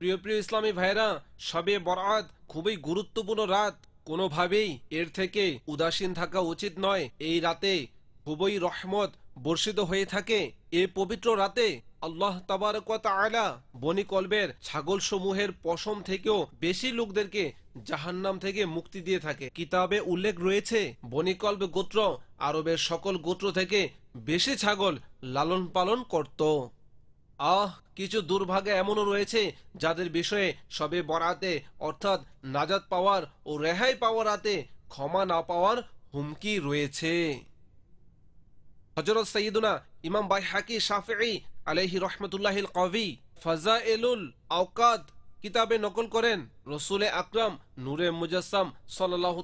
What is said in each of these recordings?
প্রিয় প্রিয় ইসলামী ভাইরা সবে বরাত খুবই গুরুত্বপূর্ণ রাত কোনোভাবেই এর থেকে উদাসীন থাকা উচিত নয় এই রাতে খুবই রহমত বর্ষিত হয়ে থাকে এ পবিত্র রাতে আল্লাহ তাবারকতা বনি কলবের ছাগল সমূহের পশম থেকেও বেশি লোকদেরকে জাহান্নাম থেকে মুক্তি দিয়ে থাকে কিতাবে উল্লেখ রয়েছে বনিকল্প গোত্র আরবের সকল গোত্র থেকে বেশি ছাগল লালন পালন করত আহ কিছু দুর্ভাগ্য এমনও রয়েছে যাদের বিষয়ে সবে বরাতে অর্থাৎ নাজাদ পাওয়ার ও রেহাই পাওয়ার রাতে ক্ষমা না পাওয়ার হুমকি রয়েছে হজরত সঈদুনা ইমাম বাই হাকি শাফি আলহি রহমতুল্লাহ কবি ফাজা এলুল আউকাদ কিতাবে নকল করেন রসুলে আকরাম নূরে মুজাসম সাল্লাহ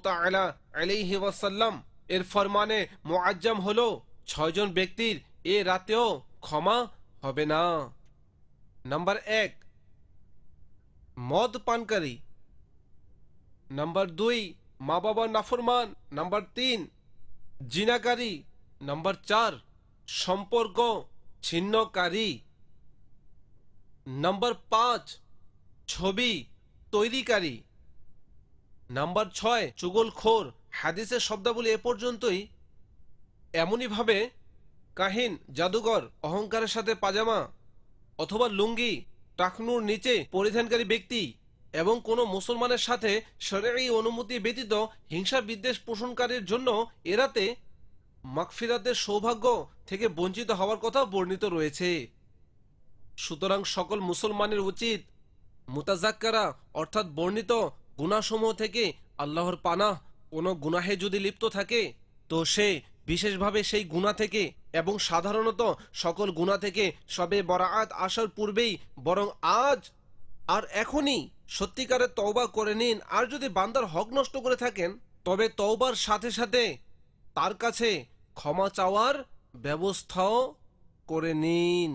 আলহি ওয়াসাল্লাম এর ফরমানে মোয়াজ্জাম হল ছয়জন ব্যক্তির এ রাতেও ক্ষমা হবে না নাম্বার এক মদ পানকারী নাম্বার দুই মা বাবা নাফরমান নাম্বার তিন জিনাকারী নাম্বার চার সম্পর্ক ছিন্নকারী নাম্বার পাঁচ ছবি তৈরিকারী নাম্বার ছয় চুগলখোর হাদিসের শব্দাবলী এ পর্যন্তই এমনইভাবে কাহিন জাদুঘর অহংকারের সাথে পাজামা অথবা লুঙ্গি টাকনুর নিচে পরিধানকারী ব্যক্তি এবং কোনো মুসলমানের সাথে সরকারি অনুমতি ব্যতীত হিংসা বিদ্বেষ পোষণকারীর জন্য এরাতে মাকফিরাতের সৌভাগ্য থেকে বঞ্চিত হওয়ার কথা বর্ণিত রয়েছে সুতরাং সকল মুসলমানের উচিত মুতাজাক্কারা অর্থাৎ বর্ণিত গুণাসমূহ থেকে আল্লাহর পানা কোনো গুনাহে যদি লিপ্ত থাকে তো সে বিশেষভাবে সেই গুণা থেকে এবং সাধারণত সকল গুণা থেকে সবে বরাত আসার পূর্বেই বরং আজ আর এখনই সত্যিকারের তওবা করে নিন আর যদি বান্দার হক নষ্ট করে থাকেন তবে তওবার সাথে সাথে তার কাছে ক্ষমা চাওয়ার ব্যবস্থাও করে নিন